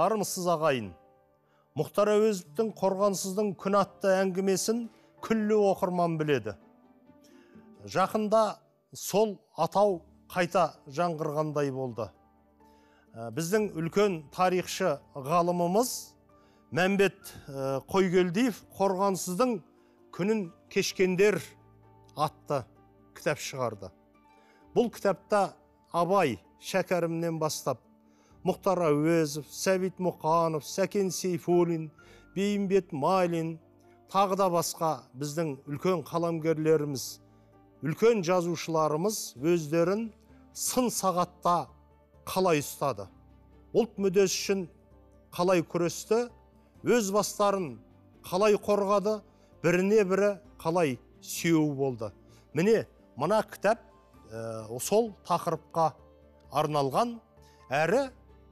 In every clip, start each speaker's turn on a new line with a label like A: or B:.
A: армысыз ағайын мұхтар әуезовтің қорғансыздың күн атты әңгімесін күллі оқырман біледі жақында сол атау қайта жаңғырғандай болды ә, біздің үлкен тарихшы ғалымымыз мәмбет ә, қойгелдиев қорғансыздың күнін кешкендер атты кітап шығарды бұл кітапта абай шәкәрімнен бастап мұхтар әуезов сәбит мұқанов сәкен сейфуллин бейімбет майлин тағы да басқа біздің үлкен қаламгерлеріміз үлкен жазушыларымыз өздерін сын сағатта қалай ұстады ұлт мүддесі үшін қалай күресті өз бастарын қалай қорғады біріне бірі қалай сүйеу болды міне мына кітап сол тақырыпқа арналған әрі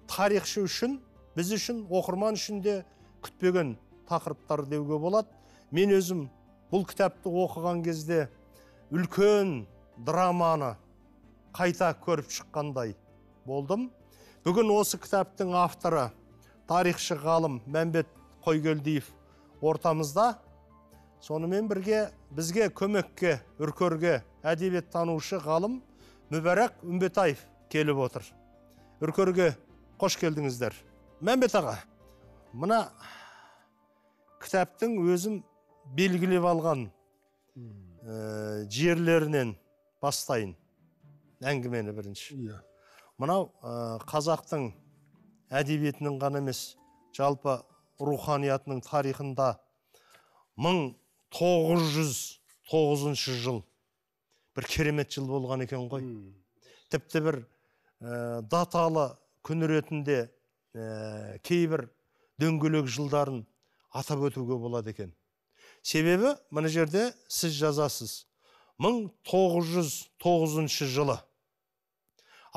A: тарихшы үшін біз үшін оқырман үшін де күтпеген тақырыптар деуге болады мен өзім бұл кітапты оқыған кезде үлкен драманы қайта көріп шыққандай болдым бүгін осы кітаптың авторы тарихшы ғалым мәмбет қойгелдиев ортамызда сонымен бірге бізге көмекке үркерге әдебиеттанушы ғалым мүбәрак үмбетаев келіп отыр үркерге қош келдіңіздер мәмбет аға мына кітаптың өзім белгілеп алған ә, жерлерінен бастайын әңгімені бірінші иә мынау ә, қазақтың әдебиетінің ғана емес жалпы руханиятының тарихында 1909 жыл бір керемет жыл болған екен ғой тіпті бір ә, даталы күн ретінде э, кейбір дөңгелек жылдарын атап өтуге болады екен себебі мына жерде сіз жазасыз 1909 жылы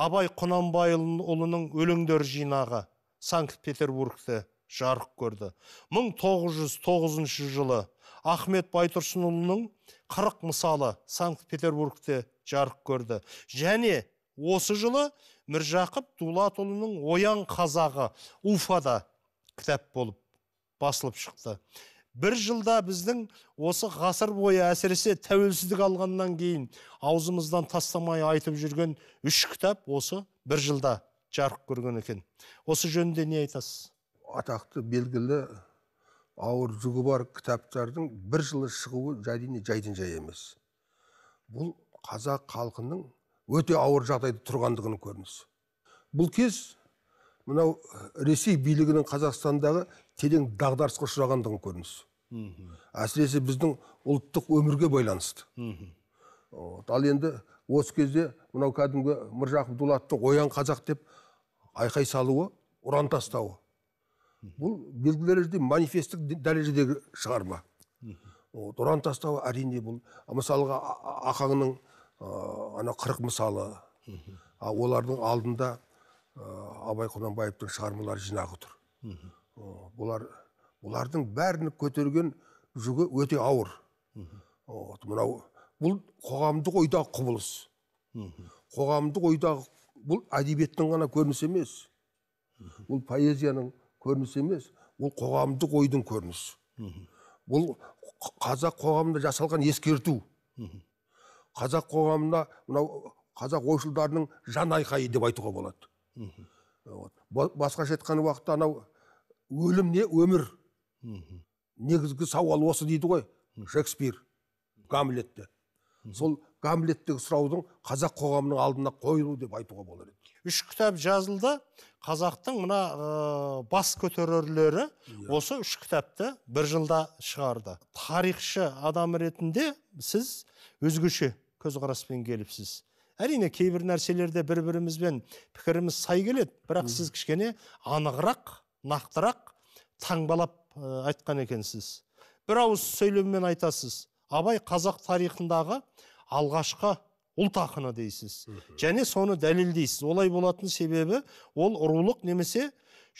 A: абай құнанбайұлының өлеңдер жинағы санкт петербургте жарық көрді 1909 жылы ахмет байтұрсынұлының қырық мысалы санкт петербургте жарық көрді және осы жылы міржақып дулатұлының оян қазағы уфада кітап болып басылып шықты бір жылда біздің осы ғасыр бойы әсіресе тәуелсіздік алғаннан кейін аузымыздан тастамай айтып жүрген үш кітап осы бір жылда жарық көрген екен осы жөнінде не айтасыз атақты белгілі ауыр жүгі бар
B: кітаптардың бір жылы шығуы әрине жайдан жай емес бұл қазақ халқының өте ауыр жағдайда тұрғандығының көрінісі бұл кез мынау ресей билігінің қазақстандағы терең дағдарысқа ұшырағандығының көрінісі әсіресе біздің ұлттық өмірге байланысты вот, ал енді осы кезде мынау кәдімгі міржақып дулатты оян қазақ деп айқай салуы ұран тастауы бұл белгілі манифесттік дәрежедегі шығарма вот ұран тастауы әрине бұл мысалға ақаңның Э, ана қырық мысалы а олардың алдында э, абай құнанбаевтың шығармалар жинағы тұр бұлар бұлардың бәрін көтерген жүгі өте ауыр вот мынау бұл қоғамдық ойдағы құбылыс қоғамдық ойдағы бұл әдебиеттің ғана көрінісі емес бұл поэзияның көрінісі емес ол қоғамдық ойдың көрінісі бұл қазақ қоғамында жасалған ескерту қазақ қоғамына мынау қазақ ойшылдарының жан айқайы деп айтуға болады мхм вот басқаша айтқан уақытта анау өлім не өмір негізгі сауал осы дейді ғой шекспир гамлетте сол гамлеттегі сұраудың
A: қазақ қоғамының алдына қойылу деп айтуға болар еді үш кітап жазылды қазақтың мына ә, бас көтерерлері иә. осы үш кітапты бір жылда шығарды тарихшы адам ретінде сіз өзгеше көзқараспен келіпсіз әрине кейбір нәрселерде бір бірімізбен пікіріміз сай келеді бірақ сіз кішкене анығырақ нақтырақ таңбалап айтқан екенсіз бір ауыз сөйлеммен айтасыз абай қазақ тарихындағы алғашқы ұлт ақыны дейсіз және соны дәлелдейсіз олай болатын себебі ол рулық немесе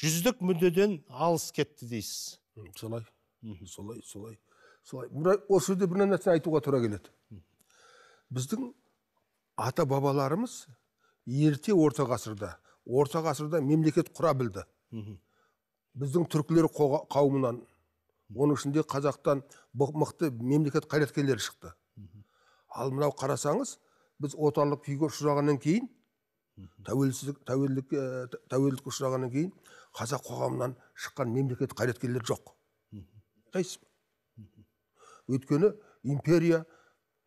A: жүздік мүддеден алыс кетті дейсіз солай солай
B: солай солай осы жерде бір нәрсе айтуға тура келеді біздің ата бабаларымыз ерте орта ғасырда орта ғасырда мемлекет құра білді біздің түркілер қауымынан оның ішінде қазақтан мықты мемлекет қайраткерлері шықты ал мынау қарасаңыз біз отарлық күйге ұшырағаннан кейін тәуелсіздік тәуелдік э, ұшырағаннан кейін қазақ қоғамынан шыққан мемлекет қайраткерлер жоқ қайсы өйткені империя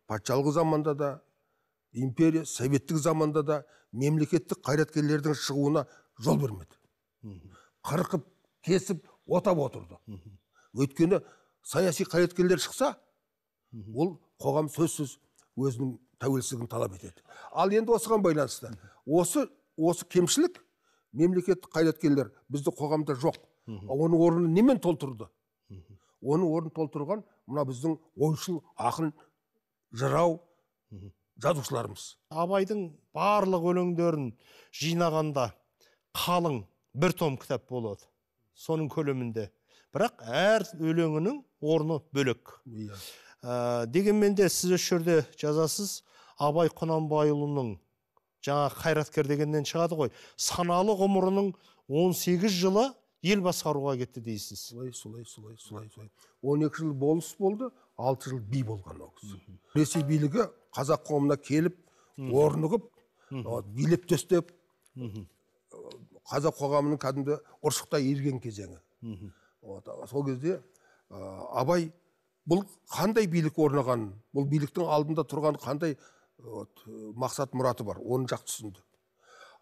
B: патшалық заманда да империя советтік заманда да мемлекеттік қайраткерлердің шығуына жол бермеді қырқып кесіп отап отырды өйткені саяси қайраткерлер шықса ол қоғам сөзсіз өзінің тәуелсіздігін талап етеді ал енді осыған байланысты осы осы кемшілік мемлекеттік қайраткерлер бізді қоғамда жоқ оның орнын немен толтырды оның орнын
A: толтырған мына біздің ойшыл ақын жырау жазушыларымыз абайдың барлық өлеңдерін жинағанда қалың бір том кітап болады соның көлемінде бірақ әр өлеңінің орны бөлек иә. ә, дегенмен де сіз осы жерде жазасыз абай құнанбайұлының жаңа қайраткер дегеннен шығады ғой саналы ғұмырының 18 жылы ел басқаруға кетті дейсіз солай солай
B: солай солай солай он екі жыл болыс болды алты жыл би болған ол кісі ресей билігі қазақ қоғамына келіп орнығып билеп төстеп э, қазақ қоғамының кәдімгі ұршықтай ерген кезеңі вот сол кезде э, абай бұл қандай билік орнаған бұл биліктің алдында тұрған қандай вот э, мақсат мұраты бар оны жақсы түсінді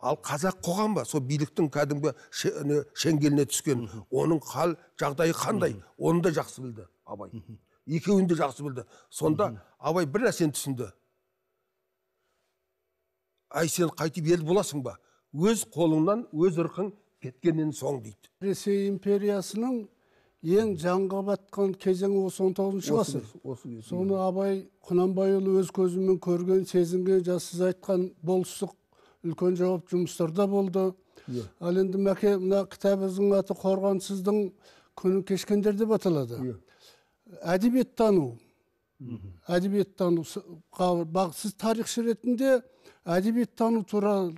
B: ал қазақ қоғамы сол биліктің кәдімгі шеңгеліне түскен оның хал жағдайы қандай оны да жақсы білді абай екеуін де жақсы білді сонда абай бір нәрсені түсінді әй сен қайтып ел боласың ба өз қолыңнан өз ырқың кеткеннен соң дейді
C: ресей империясының ең жанға батқан кезеңі осы он тоғызыншы ғасыр соны абай құнанбайұлы өз көзімен көрген сезінген жаңа сіз айтқан болыстық үлкен жауап жұмыстарда болды yeah. Иә. ал енді мәке мына кітабыңыздың аты қорғансыздың күнін кешкендер деп аталады yeah. Иә. әдебиеттану mm әдебиеттану сіз тарихшы ретінде әдебиеттану туралы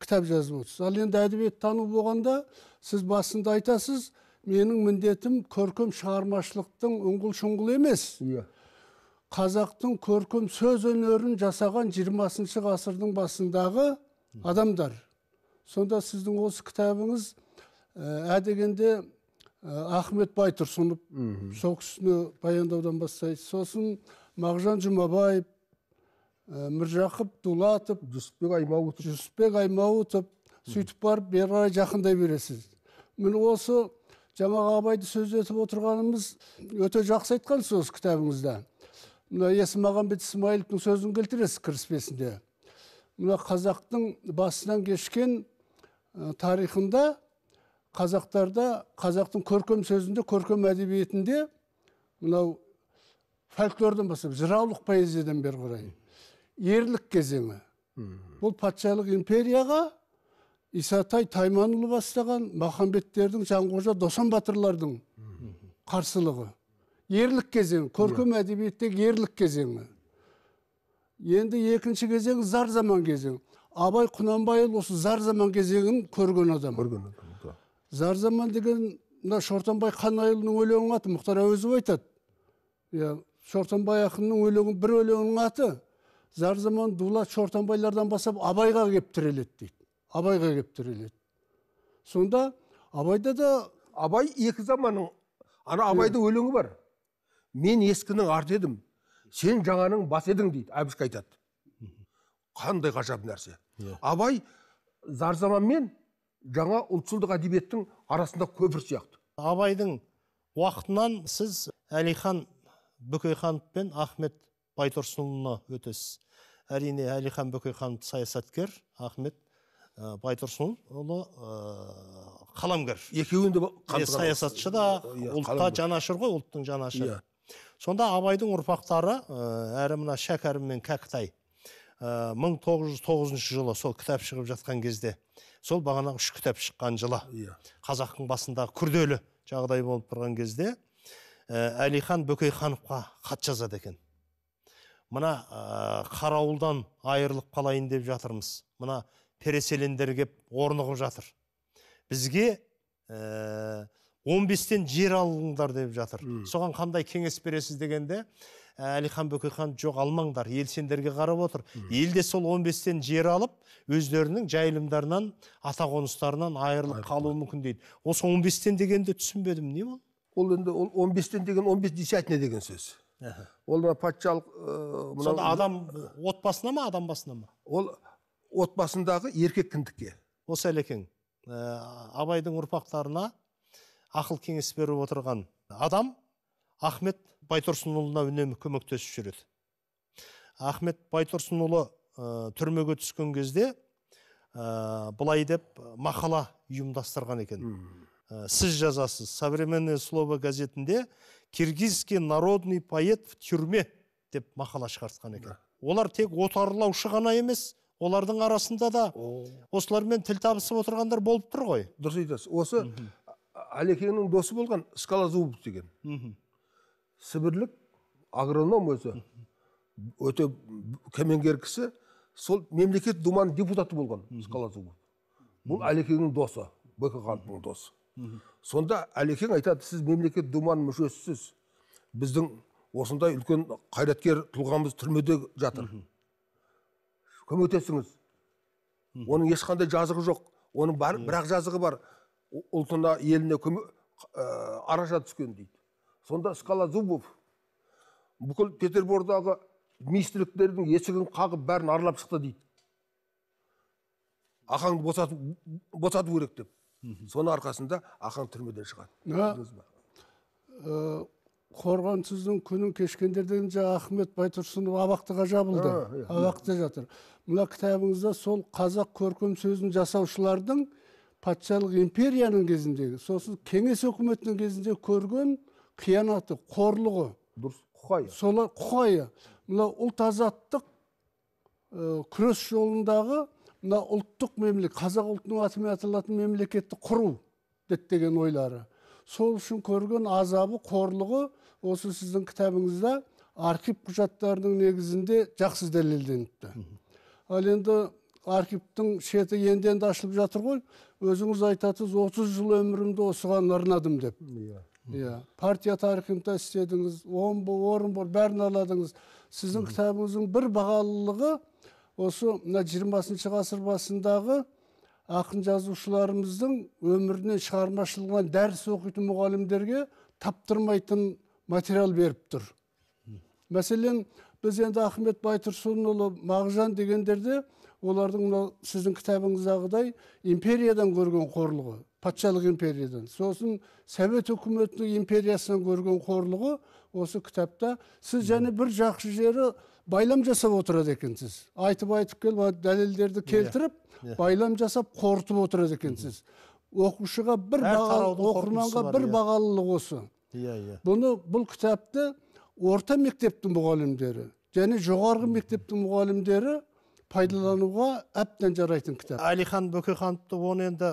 C: кітап жазып отырсыз ал енді әдебиеттану болғанда сіз басында айтасыз менің міндетім көркем шығармашылықтың ұңғыл шұңғыл емес yeah иә. қазақтың көркем сөз өнерін жасаған жиырмасыншы ғасырдың басындағы адамдар сонда сіздің осы кітабыңыз э, ә, дегенде э, ахмет байтұрсынов сол кісіні баяндаудан бастайсыз сосын мағжан жұмабаев ә, міржақып дулатов жүсіпбек аймауытов жүсіпбек аймауытов сөйтіп барып бері жақындай бересіз міне осы жаңағы абайды сөз етіп отырғанымыз өте жақсы айтқансыз осы кітабыңызда мына есмағамбет исмаиловтың сөзін келтіресіз кіріспесінде мына қазақтың басынан кешкен ә, тарихында қазақтарда қазақтың көркем сөзінде көркем әдебиетінде мынау фольклордан бастап жыраулық поэзиядан бері қарай ерлік кезеңі бұл патшалық империяға исатай тайманұлы бастаған махамбеттердің жанқожа досан батырлардың қарсылығы ерлік кезеңі көркем әдебиеттегі ерлік кезеңі енді екінші кезең зар заман кезең абай құнанбайұлы осы зар заман кезеңін көрген адам көрген адам зар заман деген мына шортанбай қанайұлының өлеңінің аты мұхтар әуезов айтады иә шортанбай ақынның өлеңі бір өлеңінің аты зар заман дулат шортанбайлардан бастап абайға келіп тіреледі дейді абайға келіп тіреледі сонда абайда да абай екі заманның ана абайдың өлеңі бар
B: мен ескінің арты едім сен жаңаның бас едің дейді әбішке айтады қандай ғажап нәрсе иә. абай зар заман мен жаңа ұлтшылдық
A: әдебиеттің арасында көпір сияқты абайдың уақытынан сіз әлихан бөкейханов пен ахмет байтұрсынұлына өтесіз әрине әлихан бөкейханов саясаткер ахмет ә, байтұрсынұлы ә, қаламгер екеуін де саясатшы да ұлтқа жанашыр ғой ұлттың жанашыры yeah. Иә сонда абайдың ұрпақтары э, әрі мына шәкәрім мен кәкітай ыыы э, мың тоғыз жүз жылы сол кітап шығып жатқан кезде сол бағана үш кітап шыққан жылы иә қазақтың басындағы күрделі жағдай болып тұрған кезде э, әлихан бөкейхановқа хат жазады екен мына ыыы қарауылдан айырылып қалайын деп жатырмыз мына переселендер келіп орнығып жатыр бізге он бестен жер алыңдар деп жатыр соған қандай кеңес бересіз дегенде «Ә, әлихан бөкейхан жоқ алмаңдар ел сендерге қарап отыр ел де сол 15-тен жер алып өздерінің жайылымдарынан ата қоныстарынан айырылып қалуы мүмкін дейді осы 15-тен дегенді түсінбедім не ол ол енді ол 15-тен деген 15 бес десятня деген сөз ол мына патшалық ыыы адам отбасына ма адам басына ма ол отбасындағы еркек кіндікке осы әлекең ә, абайдың ұрпақтарына ақыл кеңес беріп отырған адам ахмет байтұрсынұлына үнемі көмектесіп жүреді ахмет байтұрсынұлы ә, түрмеге түскен кезде ә, былай деп мақала ұйымдастырған екен ә, сіз жазасыз современное слово газетінде киргизский народный поэт в тюрьме деп мақала шығартқан екен олар тек отарлаушы ғана емес олардың арасында да осылармен тіл табысып отырғандар болып тұр ғой дұрыс айтасыз осы әлекеңнің досы болған скалозубов деген
B: сібірлік агроном өзі өте кемеңгер кісі сол мемлекет думаның депутаты болған скалозубов бұл әлекеңнің досы бөкейхановтың досы сонда әлекең айтады сіз мемлекет думаның мүшесісіз біздің осындай үлкен қайраткер тұлғамыз түрмеде жатыр көмектесіңіз оның ешқандай жазығы жоқ оның бар бірақ жазығы бар ұлтына еліне көмек ә, араша түскен дейді сонда зубов бүкіл петербордағы министрліктердің есігін қағып бәрін аралап шықты дейді ахаңды босату, босату керек деп соның арқасында ахаң түрмеден шығады
C: қорғансыздың күнін кешкендерден жаңа ахмет байтұрсынов абақтыға жабылды иә. абақтыда жатыр мына кітабыңызда сол қазақ көркем сөзін жасаушылардың патшалық империяның кезіндегі сосын кеңес өкіметінің кезінде көрген қиянаты қорлығы дұрыс құқайы солар құқайы мына ұлт азаттық ә, күрес жолындағы мына ұлттық мемлек қазақ ұлтының атымен аталатын мемлекетті құру діттеген ойлары сол үшін көрген азабы қорлығы осы сіздің кітабыңызда архив құжаттарының негізінде жақсы дәлелденіпті ал енді архивтің шеті енді енді ашылып жатыр ғой өзіңіз айтасыз отыз жыл өмірімді осыған арнадым деп иә иә партия тарихында істедіңіз омбы орынбор бәрін аладыңыз сіздің кітабыңыздың бір бағалылығы осы мына жиырмасыншы ғасыр басындағы ақын жазушыларымыздың өмірінен шығармашылығынан дәріс оқитын мұғалімдерге таптырмайтын материал беріп тұр мәселен біз енді ахмет байтұрсынұлы мағжан дегендерде олардың мынау сіздің кітабыңыздағыдай империядан көрген қорлығы патшалық империядан сосын совет үкіметінің империясынан көрген қорлығы осы кітапта сіз және бір жақсы жері байлам жасап отырады екенсіз айтып айтып келіп дәлелдерді иә. келтіріп иә. байлам жасап қорытып отырады екенсіз оқушыға бір оқырманға бір иә. бағалылық осы иә иә бұны бұл кітапты орта мектептің мұғалімдері және жоғарғы мектептің мұғалімдері пайдалануға әбден жарайтын кітап әлихан бөкейхановты оны енді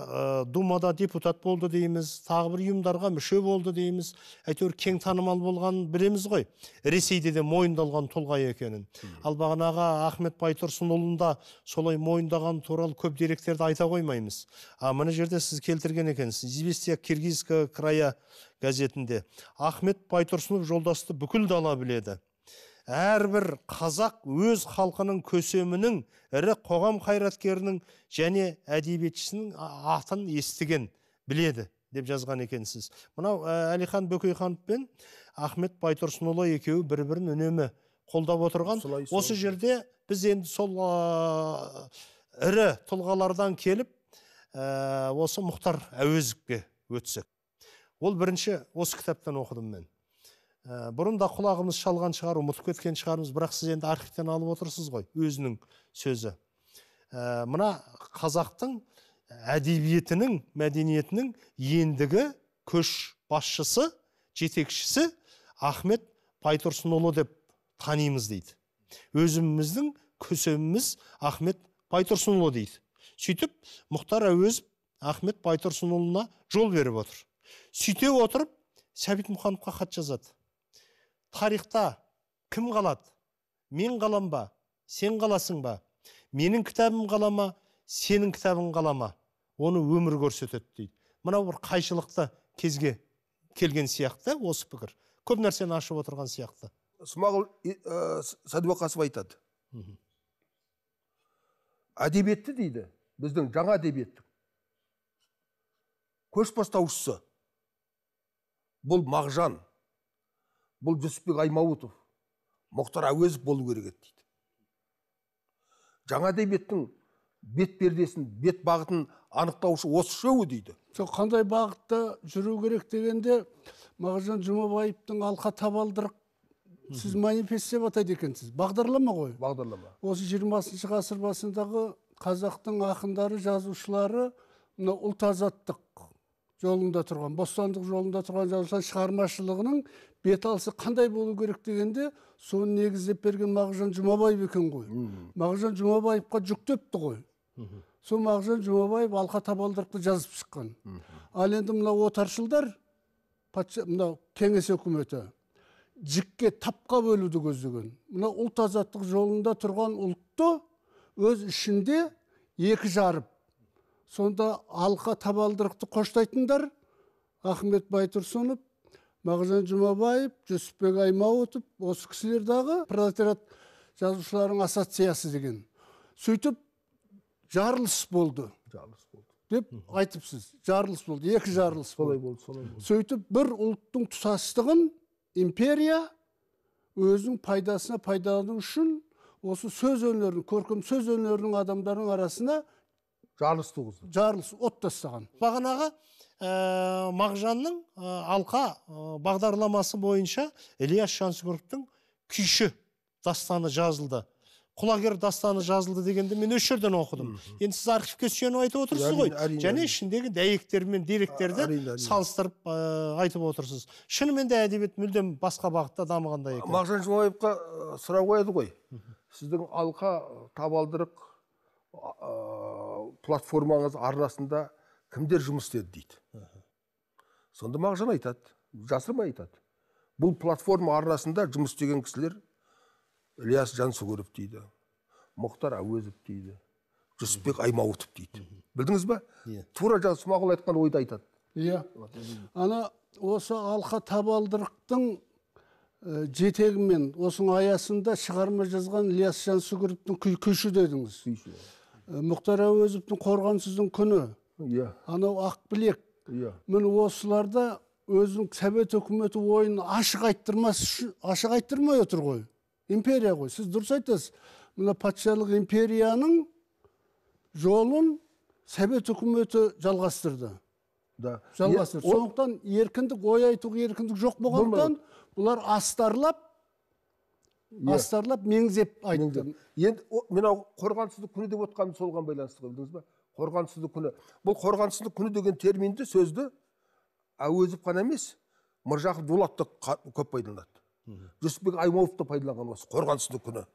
C: думада
A: депутат болды дейміз тағы бір ұйымдарға мүше болды дейміз әйтеуір кең танымал болғанын білеміз ғой ресейде де мойындалған тұлға екенін ал бағанағы ахмет байтұрсынұлын да солай мойындаған туралы көп деректерді айта қоймаймыз а мына жерде сіз келтірген екенсіз известия киргизского края газетінде ахмет байтұрсынов жолдасты бүкіл дала біледі әрбір қазақ өз халқының көсемінің ірі қоғам қайраткерінің және әдебиетшісінің атын естіген біледі деп жазған екенсіз мынау ә, әлихан бөкейханов пен ахмет байтұрсынұлы екеуі бір бірін үнемі қолдап отырған солай, осы жерде біз енді сол ә, ірі тұлғалардан келіп ә, осы мұхтар әуезовке өтсек ол бірінші осы кітаптан оқыдым мен ә, бұрын да құлағымыз шалған шығар ұмытып кеткен шығармыз бірақ сіз енді архивтен алып отырсыз ғой өзінің сөзі ә, мына қазақтың әдебиетінің мәдениетінің ендігі көш басшысы жетекшісі ахмет байтұрсынұлы деп танимыз дейді өзіміздің көсеміміз ахмет байтұрсынұлы дейді сөйтіп мұхтар әуезов ахмет байтұрсынұлына жол беріп отыр сөйте отырып сәбит мұқановқа хат жазады тарихта кім қалады мен қалам ба сен қаласың ба менің кітабым қалама, ма сенің кітабың қала ма оны өмір көрсетеді дейді мынау бір қайшылықты кезге келген сияқты осы пікір көп нәрсені ашып отырған сияқты
B: смағұл ә, э, сәдуақасов айтады Үху. әдебиетті дейді біздің жаңа әдебиеттің көш бастаушысы бұл мағжан бұл жүсіпбек аймауытов мұхтар әуезов болу керек еді дейді жаңа
C: әдебиеттің бет пердесін бет бағытын анықтаушы осы үшеуі дейді жоқ қандай бағытта жүру керек дегенде мағжан жұмабаевтың алқа табалдырық сіз манифест деп атайды екенсіз бағдарлама ғой бағдарлама осы жиырмасыншы ғасыр басындағы қазақтың ақындары жазушылары мына ұлт азаттық жолында тұрған бостандық жолында тұрған жазушылар шығармашылығының Беталысы қандай болу керек дегенде соны негіздеп берген мағжан жұмабаев екен ғой мағжан жұмабаевқа жүктепті ғой сол мағжан жұмабаев алқа табалдырықты жазып шыққан ал енді мынау отаршылдар патша мынау кеңес үкіметі жікке тапқа бөлуді көздеген мына ұлт азаттық жолында тұрған ұлтты өз ішінде екі жарып сонда алқа табалдырықты қоштайтындар ахмет байтұрсынов мағжан жұмабаев жүсіпбек аймауытов осы кісілер дағы пролетариат жазушыларының ассоциациясы деген сөйтіп жарылыс болды жарылыс болды деп айтыпсыз жарылыс болды екі жарылыс солай болды солай болды сөйтіп бір ұлттың тұтастығын империя өзінің пайдасына пайдалану үшін осы сөз өнерінің көркем сөз өнерінің адамдарының арасына жарылыс туғызды жарылыс от тастаған бағанағы ыыы э, мағжанның э, алқа э, бағдарламасы бойынша ілияс
A: жансүгіровтің күйші дастаны жазылды құлагер дастаны жазылды дегенді мен осы жерден оқыдым енді сіз архивке сүйеніп айтып отырсыз ғой және ішіндегі дәйектер мен деректерді салыстырып айтып отырсыз шынымен де әдебиет мүлдем басқа бағытта дамығандай екен
B: мағжан жұмабаевқа сұрау қояды ғой сіздің алқа табалдырық платформаңыз арнасында кімдер жұмыс істеді дейді сонда мағжан айтады жасырмай айтады бұл платформа арнасында жұмыс істеген кісілер ілияс жансүгіров дейді мұхтар әуезов дейді жүсіпбек аймауытов дейді білдіңіз ба иә тура жаңа смағұл айтқан ойды айтады
C: иә ана осы алқа табалдырықтың жетегімен осының аясында шығарма жазған ілияс жансүгіровтің күй күйші дедіңіз мұхтар әуезовтің қорғансыздың күні иә yeah. анау ақбілек иә міне осыларда өзінің совет үкіметі ойын ашық айттырмас үшін ашық айттырмай отыр ғой империя ғой сіз дұрыс айтасыз мына патшалық империяның жолын совет үкіметі жалғастырды да жалғастырды сондықтан еркіндік ой айтуға еркіндік жоқ болғандықтан бұлар астарлап иә. астарлап меңзеп айтты енді мынау қорғансыздық
B: күні деп отқаным соған байланысты ғой ба қорғансыздық күні бұл қорғансыздық күні деген терминді сөзді әуезов қана емес мыржақып дулат та көп пайдаланады жүсіпбек аймауов та пайдаланған осы қорғансыздық күні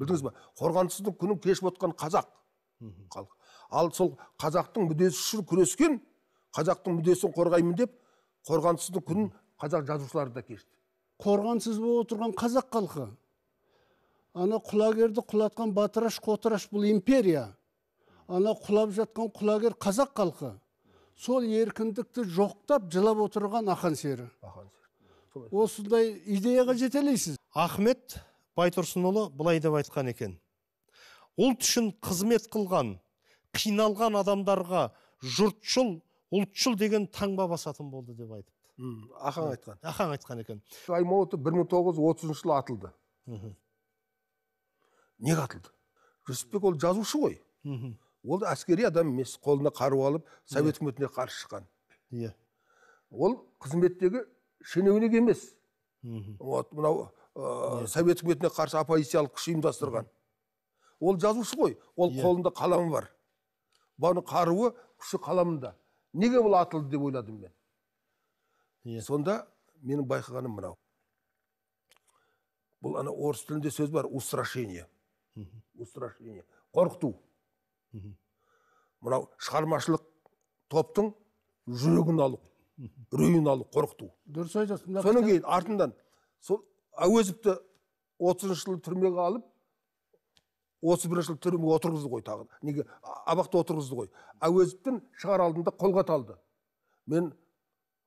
B: білдіңіз ба қорғансыздық күнін кешіп отқан қазақ халық ал сол қазақтың мүддесі үшін күрескен қазақтың
C: мүддесін қорғаймын деп қорғансыздық күнін қазақ жазушылары да кешті қорғансыз болып отырған қазақ халқы ана құлагерді құлатқан батыраш қотыраш бұл империя ана құлап жатқан құлагер қазақ халқы сол еркіндікті жоқтап жылап отырған ақан сері осындай идеяға
A: жетелейсіз ахмет байтұрсынұлы былай деп айтқан екен ұлт үшін қызмет қылған қиналған адамдарға жұртшыл ұлтшыл деген таңба басатын болды деп айтыпты ахаң айтқан ахаң айтқан екен аймауытов бір мың тоғыз
B: жүз отызыншы жылы атылды неге атылды жүсіпбек ол жазушы ғой ол әскери адам емес қолына қару алып совет иә. үкіметіне қарсы шыққан иә ол қызметтегі шенеунік емес вот мынау ә, совет үкіметіне қарсы оппозициялық күш ұйымдастырған ол жазушы ғой ол иә. қолында қаламы бар бұның қаруы күші қаламында неге бұл атылды деп ойладым мен иә сонда менің байқағаным мынау бұл ана орыс тілінде сөз бар устрашение устрашение қорқыту мынау шығармашылық топтың жүрегін алу үрейін алу қорқыту дұрыс айтасыз содан кейін артынан сол әуезовті отызыншы жылы түрмеге алып отыз бірінші жылы түрмеге отырғызды ғой тағы неге абақты отырғызды ғой әуезовтен шығар алдында қолға алды мен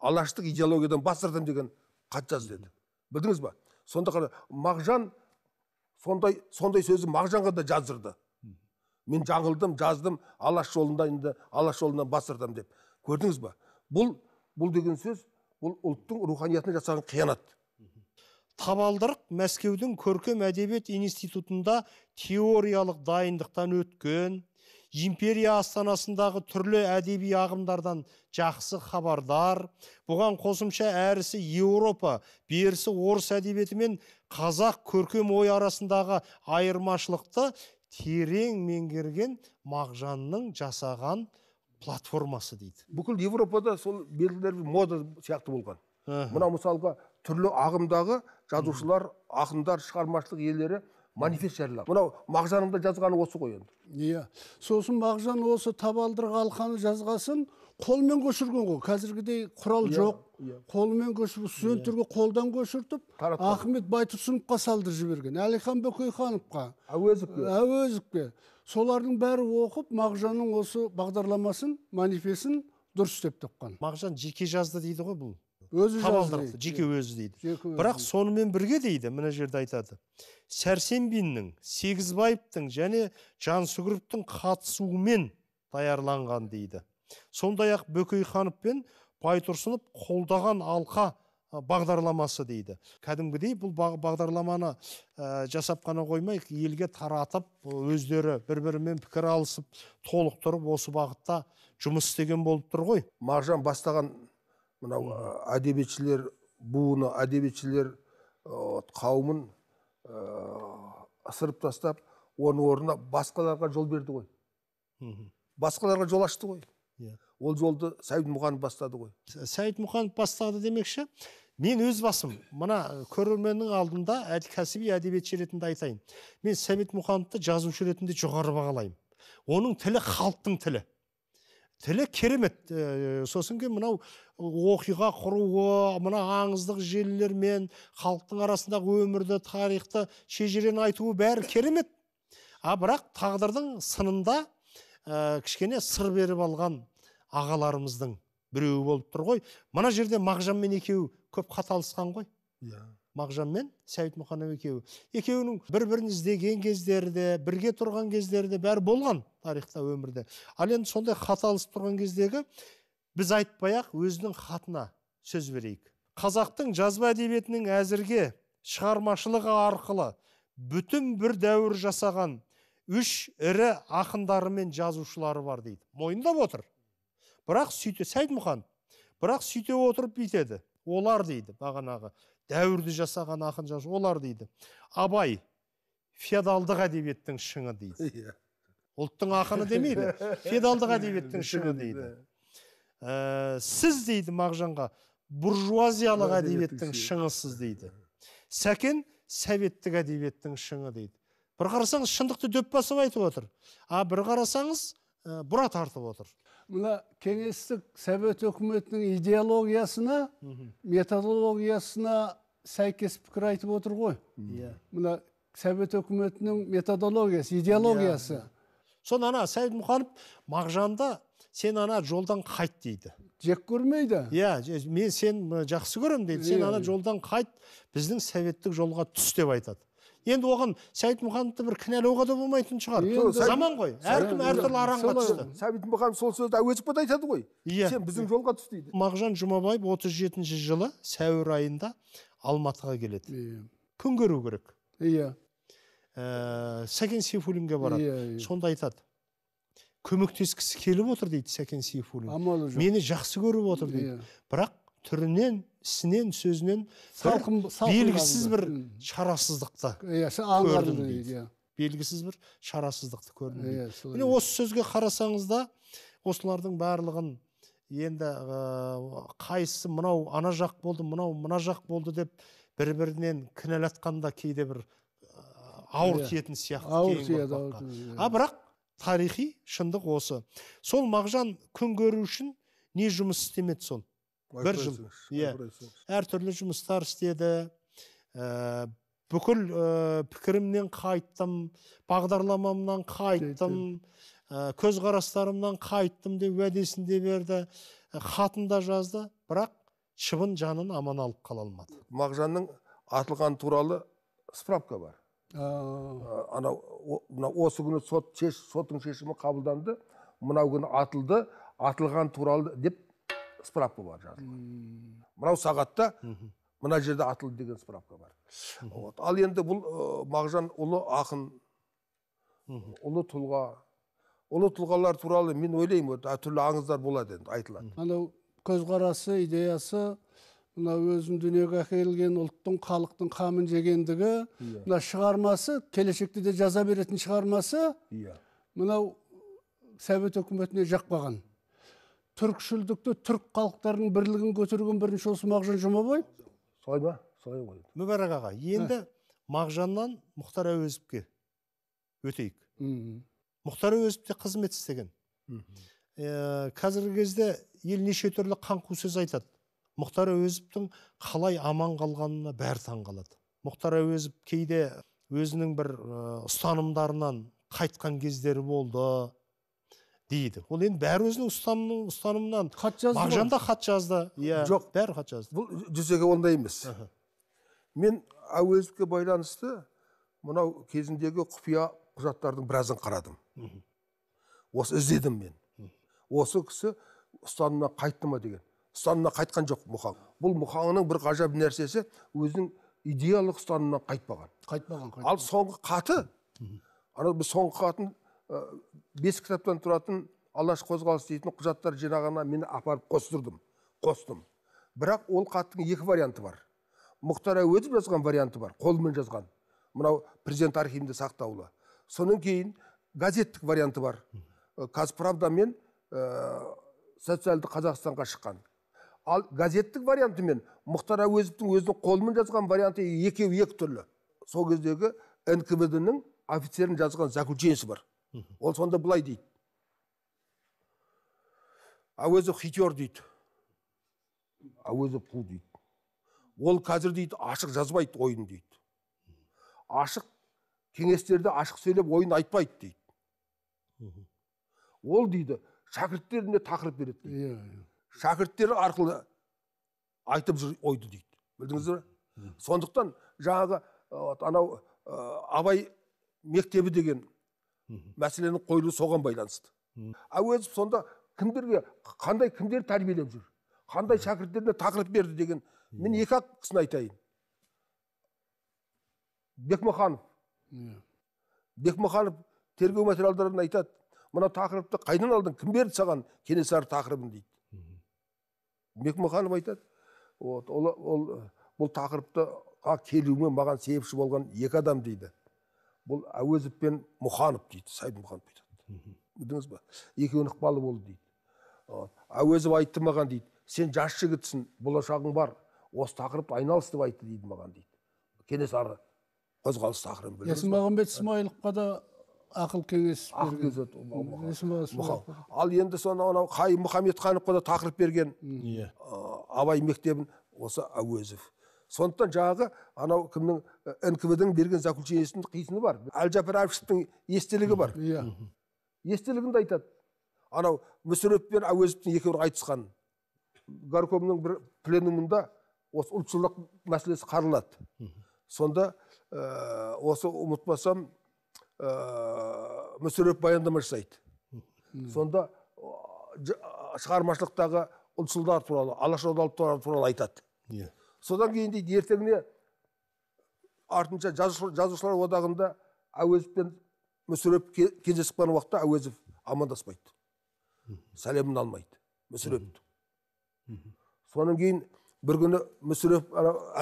B: алаштық идеологиядан бас тартамын деген хат жазды деді білдіңіз ба сонда қара мағжан сондай сондай сөзді мағжанға да жаздырды мен жаңылдым жаздым алаш жолында енді алаш жолынан бас деп көрдіңіз ба
A: бұл бұл деген сөз бұл ұлттың руханиятына жасаған қиянат табалдырық мәскеудің көркем әдебиет институтында теориялық дайындықтан өткен империя астанасындағы түрлі әдеби ағымдардан жақсы хабардар бұған қосымша әрісі еуропа берісі орыс әдебиеті мен қазақ көркем ой арасындағы айырмашылықты терең меңгерген мағжанның жасаған платформасы дейді бүкіл Европада
B: сол белгілер мода сияқты болған мына мысалға түрлі ағымдағы жазушылар ақындар шығармашылық иелері манифест жариялады мынау мағжанның да жазғаны осы ғой енді
C: иә сосын мағжан осы табалдырық алқаны жазғасын қолмен көшірген ғой қазіргідей құрал иә, жоқ иә. қолмен көшіріп иә. студенттерге қолдан көшіртіп ахмет байтұрсыновқа салдырып жіберген әлихан бөкейхановқа әуезовке әуезовке солардың бәрі оқып мағжанның осы бағдарламасын манифесін дұрыс деп тапқан мағжан жеке жазды дейді ғой бұл өзі жазды жеке өзі дейді бірақ сонымен бірге
A: дейді мына жерде айтады сәрсенбиннің сегізбаевтың және жансүгіровтің қатысуымен даярланған дейді сондай ақ бөкейханов пен байтұрсынов қолдаған алқа бағдарламасы дейді кәдімгідей бұл бағдарламаны ә, жасап қана қоймай елге таратып өздері бір бірімен пікір алысып толықтырып осы бағытта жұмыс істеген болып тұр ғой мағжан
B: бастаған мынау әдебиетшілер буыны әдебиетшілер қауымын ысырып тастап оның орнына басқаларға жол
A: берді ғой басқаларға жол ашты ғой ол жолды сәбит мұқанов бастады ғой сәбит мұқанов бастады демекші мен өз басым мына көрерменнің алдында әд, кәсіби әдебиетші ретінде айтайын мен сәбит мұқановты жазушы ретінде жоғары бағалаймын оның тілі халықтың тілі тілі керемет ә, сосын кейін мынау оқиға құруы мына аңыздық желілермен халықтың арасындағы өмірді тарихты шежірені айтуы бәрі керемет а бірақ тағдырдың сынында ә, кішкене сыр беріп алған ағаларымыздың біреуі болып тұр ғой мына жерде мен екеуі көп қаталысқан ғой иә yeah. мағжан мен сәбит мұқанов екеуі екеуінің бір бірін іздеген кездері де бірге тұрған кездері де бәрі болған тарихта өмірде ал енді сондай хат тұрған кездегі біз айтпай ақ өзінің хатына сөз берейік қазақтың жазба әдебиетінің әзірге шығармашылығы арқылы бүтін бір дәуір жасаған үш ірі ақындары мен жазушылары бар дейді мойындап отыр бірақ сөйте мұқан бірақ сөйте отырып бүйтеді олар дейді бағанағы дәуірді жасаған ақын жазушы олар дейді абай феодалдық әдебиеттің шыңы дейді иә. ұлттың ақыны демейді феодалдық әдебиеттің шыңы дейді ә, сіз дейді мағжанға буржуазиялық әдебиеттің шыңысыз дейді сәкен советтік әдебиеттің шыңы дейді бір қарасаңыз шындықты дөп басып айтып отыр
C: а бір қарасаңыз ә, бұра тартып отыр мына кеңестік совет өкіметінің идеологиясына методологиясына сәйкес пікір айтып отыр ғой иә мына совет өкіметінің методологиясы идеологиясы иә, иә. сонда ана сәбит мұқанов мағжанда сен ана жолдан қайт дейді жек
A: көрмейді иә мен сен жақсы көремін дейді сен иә, ана жолдан қайт біздің советтік жолға түс деп айтады енді оған сәбит мұқановты бір кінәлауға да болмайтын шығар заман ғой әркім әртүрлі аранға түсті сәбит мұқанов сол сөзді әуезовке де айтады ғой иә сен біздің жолға түс дейді мағжан жұмабаев отыз жетінші жылы сәуір айында алматыға келеді күн көру керек иә ә, сәкен сейфуллинге барады сонда айтады көмектескісі келіп отыр дейді сәкен сейфуллин
C: мені жақсы
A: көріп отыр дейді бірақ түрінен ісінен сөзінен салқын, иә, иә. белгісіз бір шарасыздықты көрдім иә, дейді белгісіз бір шарасыздықты көрдім
C: дейді осы
A: сөзге қарасаңыз да осылардың барлығын енді қайсы мынау ана жақ болды мынау мына жақ болды деп бір бірінен кінәлатқанда кейде бір
C: ауыр тиетін сияқты ауыр тиеді а бірақ
A: тарихи шындық осы сол мағжан күн көру үшін не жұмыс істемеді сол бір жыл иә әртүрлі жұмыстар істеді бүкіл ә, пікірімнен қайттым бағдарламамнан қайттым ә, көзқарастарымнан қайттым деп уәдесін де берді хатын да жазды бірақ шыбын жанын аман алып қала алмады мағжанның атылған туралы
B: справка бар анау мына осы күні сот соттың шешімі қабылданды мынау күні атылды атылған туралы деп справка бар жазылған мынау сағатта мына жерде атылды деген справка бар вот ал енді бұл мағжан ұлы ақын ұлы тұлға ұлы тұлғалар туралы мен ойлаймын вот түрлі аңыздар болады енді айтылады
C: анау көзқарасы идеясы мына өзін дүниеге әкелген ұлттың халықтың қамын жегендігі иә. мына шығармасы келешекте де жаза беретін шығармасы иә мынау совет үкіметіне жақпаған түркшілдікті түрік халықтарының бірлігін көтерген бірінші осы мағжан жұмабаев
A: солай ма солай ғой мүбәрак аға енді ә. мағжаннан мұхтар әуезовке өтейік мұхтар әуезов те қызмет істеген ә, қазіргі кезде ел неше түрлі қаңқу сөз айтады мұхтар әуезовтің қалай аман қалғанына бәрі қалады. мұхтар әуезов кейде өзінің бір ұстанымдарынан қайтқан кездері болды дейді ол енді бәрі өзінің ұстанымның ұстанымынан хат жазды мағжан да хат жазды иә жоқ бәрі хат жазды бұл жүзеге ондай емес мен әуезовке
B: байланысты мынау кезіндегі құпия құжаттардың біразын қарадым осы іздедім мен осы кісі ұстанымнан қайтты ма деген ұстанымнан қайтқан жоқ мұхаң бұл мұхаңның бір ғажап нәрсесі өзінің идеялық ұстанымынан қайтпаған қайтпаған, ал соңғы қаты анау біз соңғы хатын Э, бес кітаптан тұратын алаш қозғалысы дейтін құжаттар жинағына мен апарып қостырдым қостым бірақ ол хаттың екі варианты бар мұхтар әуезов жазған варианты бар қолмен жазған мынау президент архивінде сақтаулы содан кейін газеттік варианты бар э, мен ә, социалды қазақстанға шыққан ал газеттік варианты мен мұхтар әуезовтің өзінің қолымен жазған варианты екеуі екі түрлі сол кездегі нквд ның офицерін жазған заключениесі бар ол сонда былай дейді әуезов хитер дейді өзі қу дейді ол қазір дейді ашық жазбайды ойын дейді ашық кеңестерде ашық сөйлеп ойын айтпайды дейді ол дейді шәкірттеріне тақырып береді дейді иә, иә. арқылы айтып жүр ойды дейді білдіңіз ба сондықтан жаңағы анау абай мектебі деген мәселенің қойылуы соған байланысты әуезов сонда кімдерге қандай кімдер тәрбиелеп жүр қандай шәкірттеріне тақырып берді деген мен екі ақ кісіні айтайын бекмаханов бекмаханов тергеу материалдарын айтады мына тақырыпты қайдан алдың кім берді саған кенесары тақырыбын дейді бекмаханов айтады вот ол, бұл тақырыпты келуіме маған себепші болған екі адам дейді бұл әуезов пен мұханов дейді Сайд мұханов айтады білдіңіз ба екеуінің ықпалы болды дейді әуезов айтты маған дейді сен жас жігітсің болашағың бар осы тақырыпты айналыс деп айтты дейді маған дейді кенесары қозғалыс тақырыбын
C: есмағамбет смайыловқа да ақыл кеңес
B: ал енді соны анау қайым мұхамедхановқа да тақырып берген абай мектебін осы әуезов сондықтан жаңағы анау кімнің нквд ның берген заключениесінің қисыны бар әлжапар әбішевтің естелігі бар иә естелігінде айтады анау мүсіреп пен әуезовтің екеуі айтысқан горкомның бір пленумында осы ұлтшылдық мәселесі қаралады сонда ә, осы ұмытпасам ә, мүсіреп баяндама жасайды сонда шығармашылықтағы ұлтшылдар туралы алашордалық туралы айтады иә содан кейін дейді ертеңіне артынша жазушылар одағында әуезов пен мүсіреп кездесіп қалған уақытта әуезов амандаспайды сәлемін алмайды мүсіреп содан кейін бір күні мүсіреп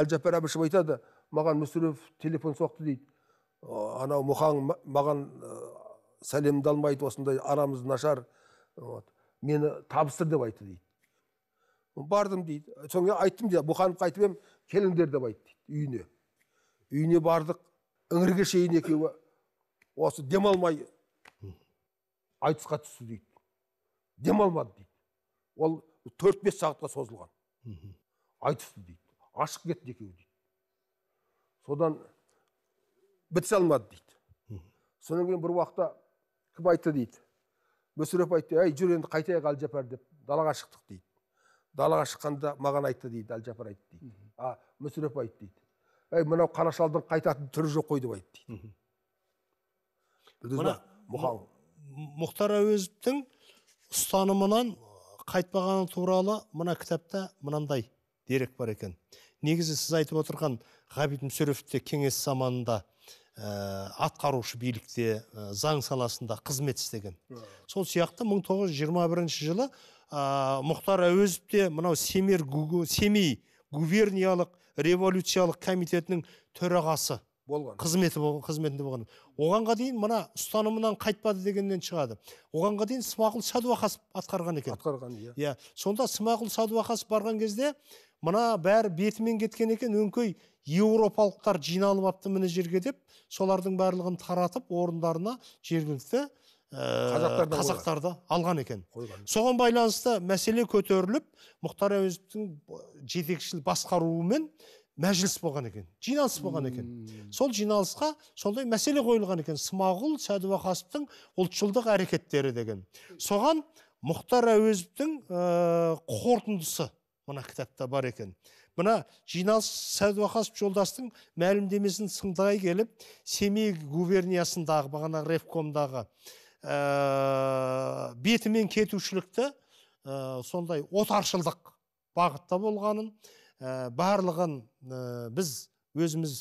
B: әлжаппар әбішев айтады маған мүсіреп телефон соқты дейді анау мұхаң маған сәлемді алмайды осындай арамыз нашар вот мені табыстыр деп айтты дейді бардым дейді содан кейін айттым дейді мұқановқа айтып едім келіңдер деп айт дейді үйіне үйіне бардық іңірге шейін екеуі осы демалмай айтысқа түсті дейді демалмады дейді ол төрт бес сағатқа созылған айтысты дейді ашық кетті екеуі дейді содан бітісе алмады дейді содан кейін бір уақытта кім айтты дейді мүсіреп айтты әй жүр енді қайтайық әлжапар деп далаға шықтық дейді далаға шыққанда маған айтты дейді әлжапар айтты дейді а мүсіреп айтты дейді ей мынау қара шалдың
A: қайтатын түрі жоқ қой деп айтты дейді мына мұхтар әуезовтің ұстанымынан қайтпағаны туралы мына кітапта мынандай дерек бар екен негізі сіз айтып отырған ғабит мүсіреповте кеңес заманында ә, атқарушы билікте ә, заң саласында қызмет істеген сол сияқты 1921 жылы ыыы мұхтар әуезов те мынау семей губерниялық революциялық комитетінің төрағасы болған қызметі қызметінде болған оғанға дейін мына ұстанымынан қайтпады дегеннен шығады оғанға дейін смағұл сәдуақасов атқарған екен атқарған иә иә сонда смағұл сәдуақасов барған кезде мына бәрі бетімен кеткен екен өңкей еуропалықтар жиналып алыпты мына жерге деп солардың барлығын таратып орындарына жергілікті ыыы қазақтарды э, алған екен соған байланысты мәселе көтеріліп мұхтар әуезовтің жетекшіл басқаруымен мәжіліс болған екен жиналыс болған екен сол жиналысқа сондай мәселе қойылған екен смағұл сәдуақасовтың ұлтшылдық әрекеттері деген соған мұхтар әуезовтің ыыы э, қорытындысы мына кітапта бар екен мына жиналыс сәдуақасов жолдастың мәлімдемесін сыңдай келіп семей губерниясындағы бағанағы ревкомдағы ә, бетімен кетушілікті ә, сондай отаршылдық бағытта болғанын ә, барлығын біз өзіміз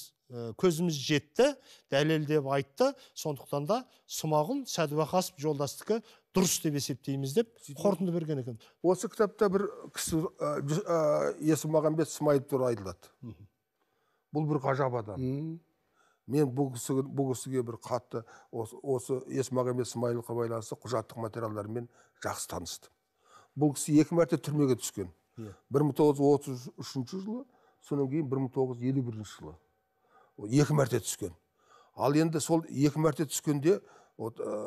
A: көзіміз жетті дәлелдеп айтты сондықтан да смағұл сәдуақасов жолдастікі дұрыс деп есептейміз деп қорытынды берген екен осы кітапта бір кісі
B: ә, есмағамбет смайыл туралы айтылады бұл бір ғажап адам мен бұл кісіге, бұл кісіге бір қатты осы, осы есмағамбет смайыловқа байланысты құжаттық материалдармен жақсы таныстым бұл кісі екі мәрте түрмеге түскен иә. бір мың тоғыз жүз отыз үшінші жылы содан кейін бір мың тоғыз жүз елу бірінші жылы екі мәрте түскен ал енді сол екі мәрте түскенде вот э,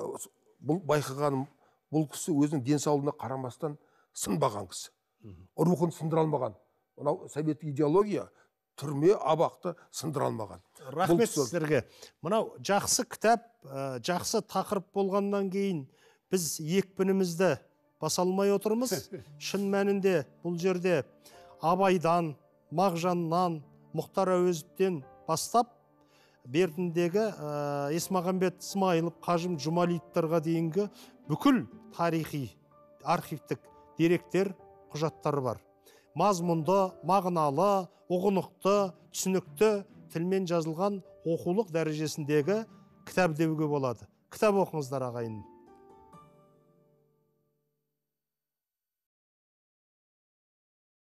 B: бұл байқағаным бұл кісі өзінің денсаулығына қарамастан сынбаған кісі рухын сындыра алмаған мынау советтік идеология түрме абақты сындыра алмаған рахмет сіздерге
A: мынау жақсы кітап ә, жақсы тақырып болғаннан кейін біз екпінімізді баса алмай отырмыз шын мәнінде бұл жерде абайдан мағжаннан мұхтар әуезовтен бастап бердіндегі ә, есмағамбет смайылов қажым жұмалиевтарға дейінгі бүкіл тарихи архивтік деректер құжаттар бар мазмұнды мағыналы ұғынықты түсінікті тілмен жазылған оқулық дәрежесіндегі кітап деуге болады кітап оқыңыздар ағайын